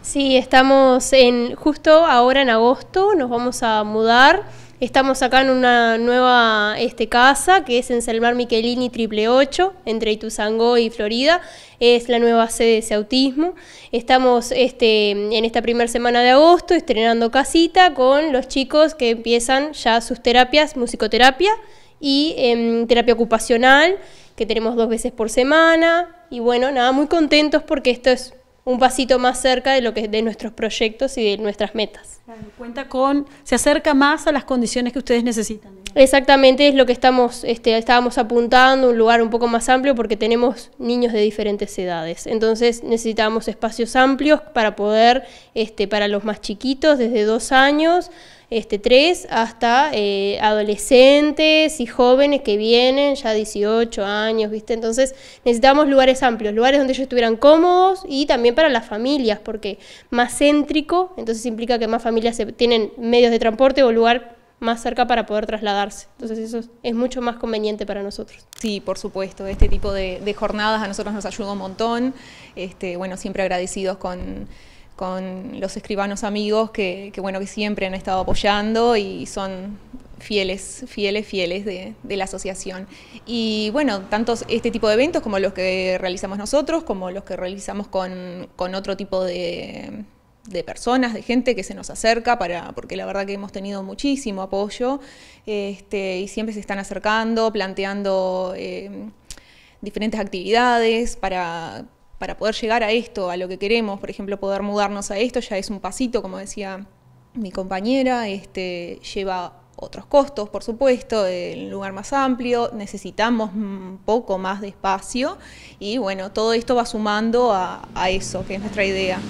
Sí, estamos en justo ahora en agosto, nos vamos a mudar. Estamos acá en una nueva este, casa que es en Selmar Michelini Triple 8, entre Ituzangó y Florida. Es la nueva sede de ese autismo. Estamos este, en esta primera semana de agosto estrenando casita con los chicos que empiezan ya sus terapias, musicoterapia y em, terapia ocupacional, que tenemos dos veces por semana. Y bueno, nada, muy contentos porque esto es un pasito más cerca de lo que de nuestros proyectos y de nuestras metas. cuenta con, se acerca más a las condiciones que ustedes necesitan. Exactamente, es lo que estamos, este, estábamos apuntando, un lugar un poco más amplio porque tenemos niños de diferentes edades. Entonces necesitamos espacios amplios para poder, este, para los más chiquitos, desde dos años, este, tres, hasta eh, adolescentes y jóvenes que vienen ya 18 años, ¿viste? Entonces necesitamos lugares amplios, lugares donde ellos estuvieran cómodos y también para las familias, porque más céntrico, entonces implica que más familias tienen medios de transporte o lugar más cerca para poder trasladarse. Entonces eso es, mucho más conveniente para nosotros. Sí, por supuesto, este tipo de, jornadas a nosotros nos ayuda un montón. Este, bueno, siempre agradecidos con, los escribanos amigos que, bueno, que siempre han estado apoyando y son fieles, fieles, fieles de, la asociación. Y bueno, tanto este tipo de eventos como los que realizamos nosotros, como los que realizamos con otro tipo de de personas, de gente que se nos acerca, para, porque la verdad que hemos tenido muchísimo apoyo este, y siempre se están acercando, planteando em, diferentes actividades para, poder llegar a esto, a lo que queremos, por ejemplo, poder mudarnos a esto, ya es un pasito, como decía mi compañera, este, lleva otros costos, por supuesto, el lugar más amplio, necesitamos un poco más de espacio y bueno, todo esto va sumando a, a eso, que es nuestra idea.